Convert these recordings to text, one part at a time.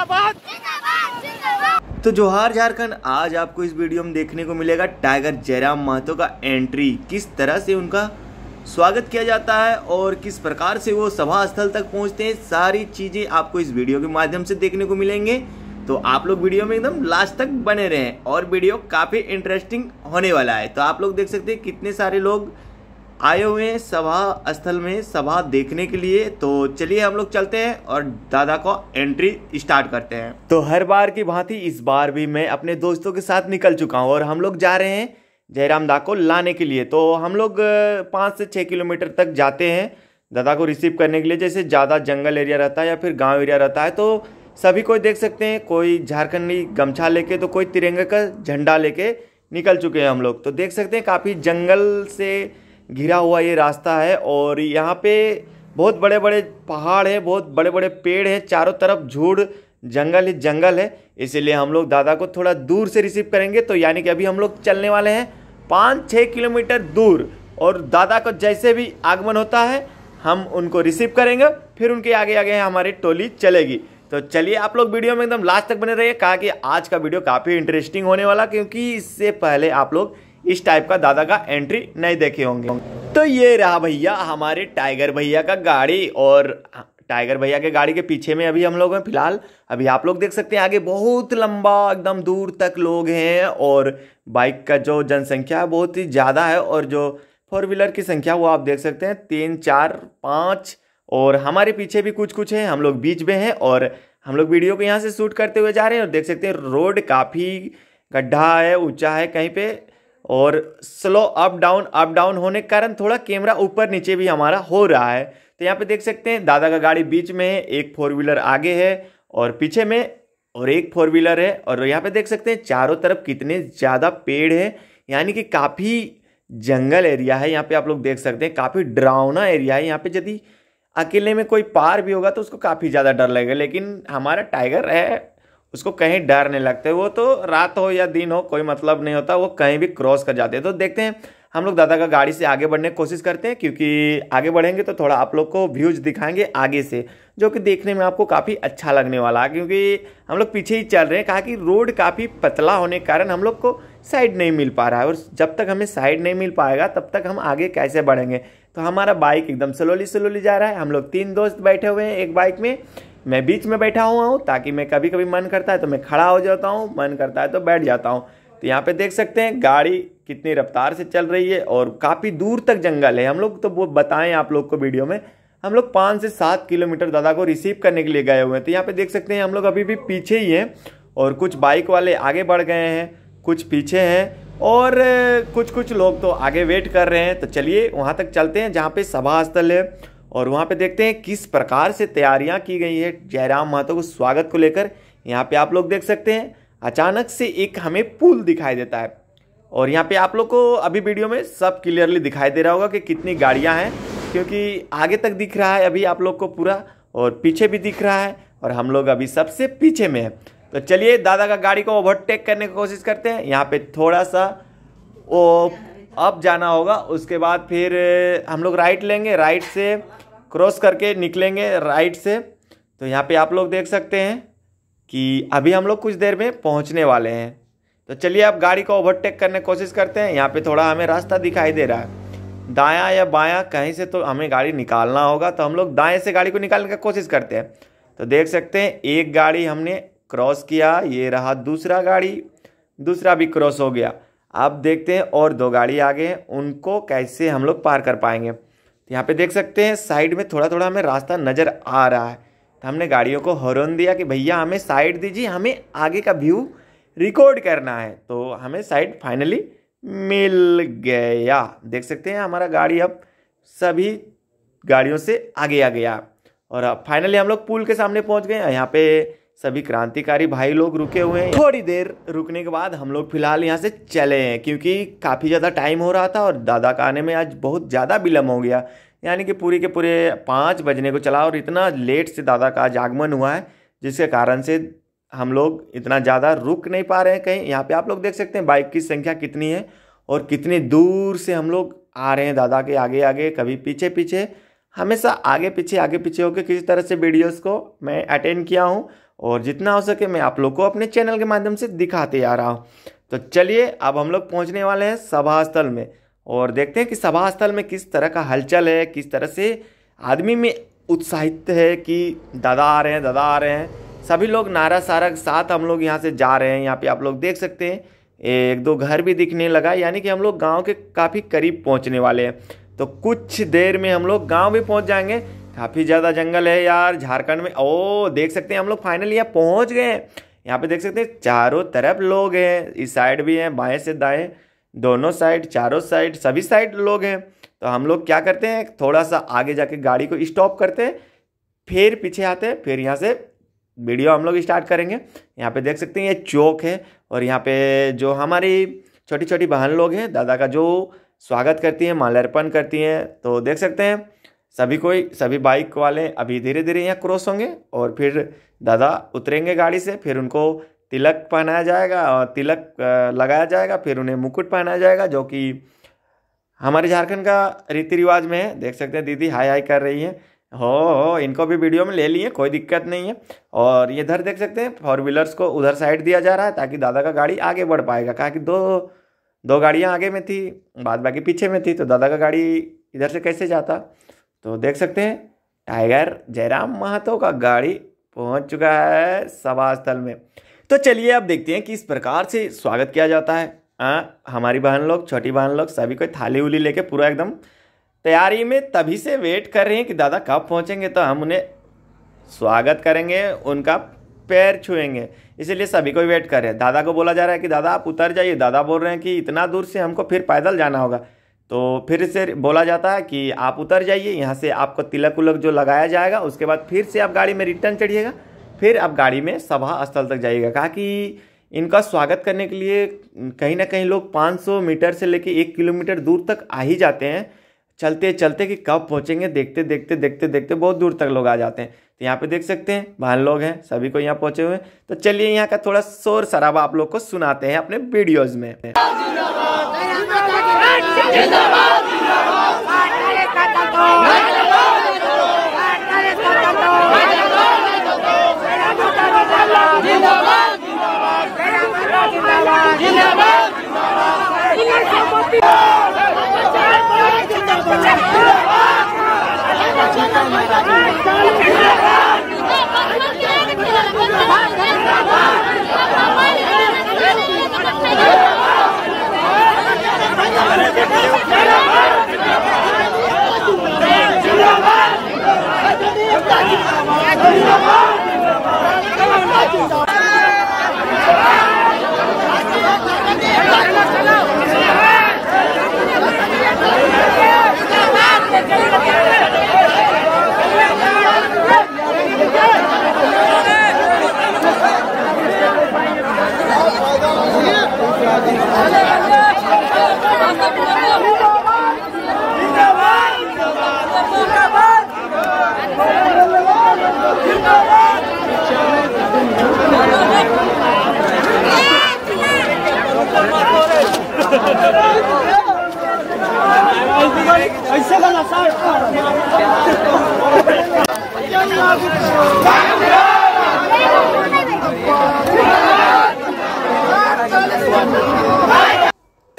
जिंदाबाद तो जोहार झारखंड आज आपको इस वीडियो में देखने को मिलेगा टाइगर जयराम महतो का एंट्री किस तरह से उनका स्वागत किया जाता है और किस प्रकार से वो सभा स्थल तक पहुंचते हैं सारी चीज़ें आपको इस वीडियो के माध्यम से देखने को मिलेंगे तो आप लोग वीडियो में एकदम लास्ट तक बने रहें और वीडियो काफ़ी इंटरेस्टिंग होने वाला है तो आप लोग देख सकते हैं कितने सारे लोग आए हुए हैं सभा स्थल में सभा देखने के लिए तो चलिए हम लोग चलते हैं और दादा को एंट्री स्टार्ट करते हैं तो हर बार की भांति इस बार भी मैं अपने दोस्तों के साथ निकल चुका हूँ और हम लोग जा रहे हैं जयराम दा को लाने के लिए तो हम लोग पाँच से छः किलोमीटर तक जाते हैं दादा को रिसीव करने के लिए जैसे ज़्यादा जंगल एरिया रहता है या फिर गाँव एरिया रहता है तो सभी कोई देख सकते हैं कोई झारखंडी गमछा लेके तो कोई तिरंगा का झंडा लेके निकल चुके हैं हम लोग तो देख सकते हैं काफ़ी जंगल से घिरा हुआ ये रास्ता है और यहाँ पे बहुत बड़े बड़े पहाड़ है बहुत बड़े बड़े पेड़ है चारों तरफ झूड़ जंगल ही जंगल है इसीलिए हम लोग दादा को थोड़ा दूर से रिसीव करेंगे तो यानी कि अभी हम लोग चलने वाले हैं पाँच छः किलोमीटर दूर और दादा का जैसे भी आगमन होता है हम उनको रिसीव करेंगे फिर उनके आगे आगे हमारी टोली चलेगी तो चलिए आप लोग वीडियो में एकदम लास्ट तक बने रहिए कहा कि आज का वीडियो काफ़ी इंटरेस्टिंग होने वाला क्योंकि इससे पहले आप लोग इस टाइप का दादा का एंट्री नहीं देखे होंगे तो ये रहा भैया हमारे टाइगर भैया का गाड़ी और टाइगर भैया के गाड़ी के पीछे में अभी हम लोग हैं फिलहाल अभी आप लोग देख सकते हैं आगे बहुत लंबा एकदम दूर तक लोग हैं और बाइक का जो जनसंख्या है बहुत ही ज़्यादा है और जो फोर व्हीलर की संख्या वो आप देख सकते हैं तीन चार पाँच और हमारे पीछे भी कुछ कुछ है हम लोग बीच में हैं और हम लोग वीडियो को यहाँ से शूट करते हुए जा रहे हैं और देख सकते हैं रोड काफ़ी गड्ढा है ऊँचा है कहीं पे और slow up down up down होने के कारण थोड़ा कैमरा ऊपर नीचे भी हमारा हो रहा है तो यहाँ पे देख सकते हैं दादा का गाड़ी बीच में है एक फोर व्हीलर आगे है और पीछे में और एक फोर व्हीलर है और यहाँ पे देख सकते हैं चारों तरफ कितने ज़्यादा पेड़ है यानी कि काफ़ी जंगल एरिया है यहाँ पे आप लोग देख सकते हैं काफ़ी ड्राउना एरिया है यहाँ पे यदि अकेले में कोई पार भी होगा तो उसको काफ़ी ज़्यादा डर लगेगा लेकिन हमारा टाइगर है उसको कहीं डर नहीं लगते वो तो रात हो या दिन हो कोई मतलब नहीं होता वो कहीं भी क्रॉस कर जाते हैं तो देखते हैं हम लोग दादा का गाड़ी से आगे बढ़ने की कोशिश करते हैं क्योंकि आगे बढ़ेंगे तो थोड़ा आप लोग को व्यूज दिखाएंगे आगे से जो कि देखने में आपको काफ़ी अच्छा लगने वाला है क्योंकि हम लोग पीछे ही चल रहे हैं कहा कि रोड काफ़ी पतला होने के कारण हम लोग को साइड नहीं मिल पा रहा है और जब तक हमें साइड नहीं मिल पाएगा तब तक हम आगे कैसे बढ़ेंगे तो हमारा बाइक एकदम स्लोली स्लोली जा रहा है हम लोग तीन दोस्त बैठे हुए हैं एक बाइक में मैं बीच में बैठा हुआ हूँ ताकि मैं कभी कभी मन करता है तो मैं खड़ा हो जाता हूँ मन करता है तो बैठ जाता हूँ तो यहाँ पे देख सकते हैं गाड़ी कितनी रफ्तार से चल रही है और काफ़ी दूर तक जंगल है हम लोग तो वो बताएं आप लोग को वीडियो में हम लोग पाँच से सात किलोमीटर दादा को रिसीव करने के लिए गए हुए हैं तो यहाँ पे देख सकते हैं हम लोग अभी भी पीछे ही हैं और कुछ बाइक वाले आगे बढ़ गए हैं कुछ पीछे हैं और कुछ कुछ लोग तो आगे वेट कर रहे हैं तो चलिए वहाँ तक चलते हैं जहाँ पे सभा स्थल है और वहाँ पे देखते हैं किस प्रकार से तैयारियाँ की गई है जयराम महतो को स्वागत को लेकर यहाँ पे आप लोग देख सकते हैं अचानक से एक हमें पुल दिखाई देता है और यहाँ पे आप लोग को अभी वीडियो में सब क्लियरली दिखाई दे रहा होगा कि कितनी गाड़ियाँ हैं क्योंकि आगे तक दिख रहा है अभी आप लोग को पूरा और पीछे भी दिख रहा है और हम लोग अभी सबसे पीछे में हैं तो चलिए दादा का गाड़ी को ओवरटेक करने की कोशिश करते हैं यहाँ पे थोड़ा सा वो अप जाना होगा उसके बाद फिर हम लोग राइट लेंगे राइट से क्रॉस करके निकलेंगे राइट से तो यहाँ पे आप लोग देख सकते हैं कि अभी हम लोग कुछ देर में पहुँचने वाले हैं तो चलिए आप गाड़ी को ओवरटेक करने की कोशिश करते हैं यहाँ पे थोड़ा हमें रास्ता दिखाई दे रहा है दाया या बायां कहीं से तो हमें गाड़ी निकालना होगा तो हम लोग दाएँ से गाड़ी को निकालने की कोशिश करते हैं तो देख सकते हैं एक गाड़ी हमने क्रॉस किया ये रहा दूसरा गाड़ी दूसरा भी क्रॉस हो गया अब देखते हैं और दो गाड़ी आ गए हैं उनको कैसे हम लोग पार कर पाएंगे तो यहाँ पे देख सकते हैं साइड में थोड़ा थोड़ा हमें रास्ता नज़र आ रहा है तो हमने गाड़ियों को हॉर्न दिया कि भैया हमें साइड दीजिए हमें आगे का व्यू रिकॉर्ड करना है तो हमें साइड फाइनली मिल गया देख सकते हैं हमारा गाड़ी अब सभी गाड़ियों से आगे आ गया और अब फाइनली हम लोग पुल के सामने पहुंच गए यहाँ पे सभी क्रांतिकारी भाई लोग रुके हुए हैं थोड़ी देर रुकने के बाद हम लोग फिलहाल यहाँ से चले हैं क्योंकि काफ़ी ज़्यादा टाइम हो रहा था और दादा का आने में आज बहुत ज़्यादा विलम्ब हो गया यानी कि पूरी के पूरे पाँच बजने को चला और इतना लेट से दादा का आगमन हुआ है जिसके कारण से हम लोग इतना ज़्यादा रुक नहीं पा रहे हैं कहीं यहाँ पे आप लोग देख सकते हैं बाइक की संख्या कितनी है और कितनी दूर से हम लोग आ रहे हैं दादा के आगे आगे कभी पीछे पीछे हमेशा आगे पीछे आगे पीछे होकर किसी तरह से वीडियोस को मैं अटेंड किया हूँ और जितना हो सके मैं आप लोग को अपने चैनल के माध्यम से दिखाते आ रहा हूँ तो चलिए अब हम लोग पहुँचने वाले हैं सभा स्थल में और देखते हैं कि सभास्थल में किस तरह का हलचल है किस तरह से आदमी में उत्साहित है कि दादा आ रहे हैं दादा आ रहे हैं सभी लोग नारा सारा के साथ हम लोग यहाँ से जा रहे हैं यहाँ पे आप लोग देख सकते हैं एक दो घर भी दिखने लगा यानी कि हम लोग गाँव के काफ़ी करीब पहुँचने वाले हैं तो कुछ देर में हम लोग गाँव भी पहुँच जाएंगे काफ़ी ज़्यादा जंगल है यार झारखंड में ओ देख सकते हैं हम लोग फाइनली यहाँ पहुँच गए हैं यहाँ पे देख सकते हैं चारों तरफ लोग हैं इस साइड भी हैं बाएँ से दाएँ दोनों साइड चारों साइड सभी साइड लोग हैं तो हम लोग क्या करते हैं थोड़ा सा आगे जाके गाड़ी को स्टॉप करते हैं फिर पीछे आते हैं फिर यहाँ से वीडियो हम लोग स्टार्ट करेंगे यहाँ पे देख सकते हैं ये चौक है और यहाँ पे जो हमारी छोटी छोटी बहन लोग हैं दादा का जो स्वागत करती हैं माल्यार्पण करती हैं तो देख सकते हैं सभी कोई सभी बाइक वाले अभी धीरे धीरे यहाँ क्रॉस होंगे और फिर दादा उतरेंगे गाड़ी से फिर उनको तिलक पहनाया जाएगा और तिलक लगाया जाएगा फिर उन्हें मुकुट पहनाया जाएगा जो कि हमारे झारखंड का रीति रिवाज में है देख सकते हैं दीदी हाई हाई कर रही है हो हो इनको भी वीडियो में ले लिए कोई दिक्कत नहीं है और ये इधर देख सकते हैं फोर व्हीलर्स को उधर साइड दिया जा रहा है ताकि दादा का गाड़ी आगे बढ़ पाएगा कहा कि दो दो गाड़ियाँ आगे में थी बाद बाकी पीछे में थी तो दादा का गाड़ी इधर से कैसे जाता तो देख सकते हैं टाइगर जयराम महतो का गाड़ी पहुंच चुका है सभा स्थल में तो चलिए आप देखते हैं कि इस प्रकार से स्वागत किया जाता है आ, हाँ, हमारी बहन लोग छोटी बहन लोग सभी को थाली उली लेके पूरा एकदम तैयारी में तभी से वेट कर रहे हैं कि दादा कब पहुंचेंगे तो हम उन्हें स्वागत करेंगे उनका पैर छुएंगे इसीलिए सभी को वेट कर रहे हैं दादा को बोला जा रहा है कि दादा आप उतर जाइए दादा बोल रहे हैं कि इतना दूर से हमको फिर पैदल जाना होगा तो फिर से बोला जाता है कि आप उतर जाइए यहाँ से आपको तिलक उलक जो लगाया जाएगा उसके बाद फिर से आप गाड़ी में रिटर्न चढ़िएगा फिर आप गाड़ी में सभा स्थल तक जाइएगा कहा कि इनका स्वागत करने के लिए कहीं ना कहीं लोग 500 मीटर से लेकर एक किलोमीटर दूर तक आ ही जाते हैं चलते चलते कि कब पहुँचेंगे देखते देखते देखते देखते बहुत दूर तक लोग आ जाते हैं तो यहाँ पे देख सकते हैं बहन लोग हैं सभी को यहाँ पहुँचे हुए तो चलिए यहाँ का थोड़ा शोर शराबा आप लोग को सुनाते हैं अपने वीडियोज़ में जिंदाबाद जिंदाबाद जिंदाबाद जिंदाबाद Yeah.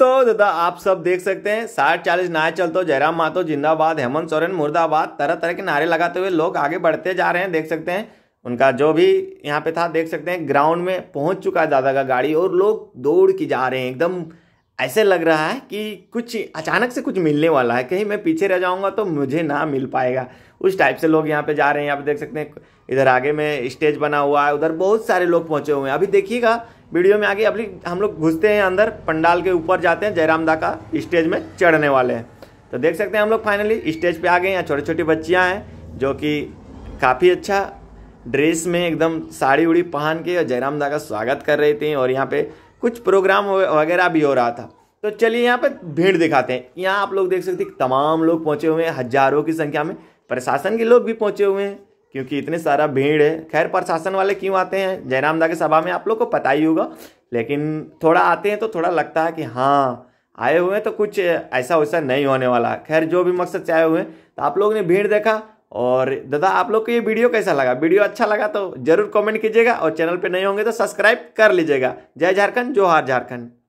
तो दादा आप सब देख सकते हैं साठ चालीस नाय चल तो जयराम मातो जिंदाबाद हेमंत सोरेन मुर्दाबाद तरह तरह के नारे लगाते हुए लोग आगे बढ़ते जा रहे हैं देख सकते हैं उनका जो भी यहाँ पे था देख सकते हैं ग्राउंड में पहुंच चुका है दादा का गाड़ी और लोग दौड़ के जा रहे हैं एकदम ऐसे लग रहा है कि कुछ अचानक से कुछ मिलने वाला है कहीं मैं पीछे रह जाऊंगा तो मुझे ना मिल पाएगा उस टाइप से लोग यहाँ पे जा रहे हैं यहाँ पे देख सकते हैं इधर आगे में स्टेज बना हुआ है उधर बहुत सारे लोग पहुंचे हुए हैं अभी देखिएगा वीडियो में आगे अभी हम लोग घुसते हैं अंदर पंडाल के ऊपर जाते हैं जयराम दा का स्टेज में चढ़ने वाले हैं तो देख सकते हैं हम लोग फाइनली स्टेज पे आ गए हैं छोटी छोटी बच्चियाँ हैं जो कि काफ़ी अच्छा ड्रेस में एकदम साड़ी उड़ी पहन के और जयराम दा का स्वागत कर रही थी और यहाँ पे कुछ प्रोग्राम वगैरह भी हो रहा था तो चलिए यहाँ पे भीड़ दिखाते हैं यहाँ आप लोग देख सकते हैं तमाम लोग पहुँचे हुए हैं हज़ारों की संख्या में प्रशासन के लोग भी पहुँचे हुए हैं क्योंकि इतने सारा भीड़ है खैर प्रशासन वाले क्यों आते हैं जयराम दा की सभा में आप लोग को पता ही होगा लेकिन थोड़ा आते हैं तो थोड़ा लगता है कि हाँ आए हुए हैं तो कुछ ऐसा वैसा नहीं होने वाला खैर जो भी मकसद से आए हुए हैं तो आप लोग ने भीड़ देखा और दादा आप लोग को ये वीडियो कैसा लगा वीडियो अच्छा लगा तो जरूर कमेंट कीजिएगा और चैनल पे नए होंगे तो सब्सक्राइब कर लीजिएगा जय झारखंड जोहार झारखंड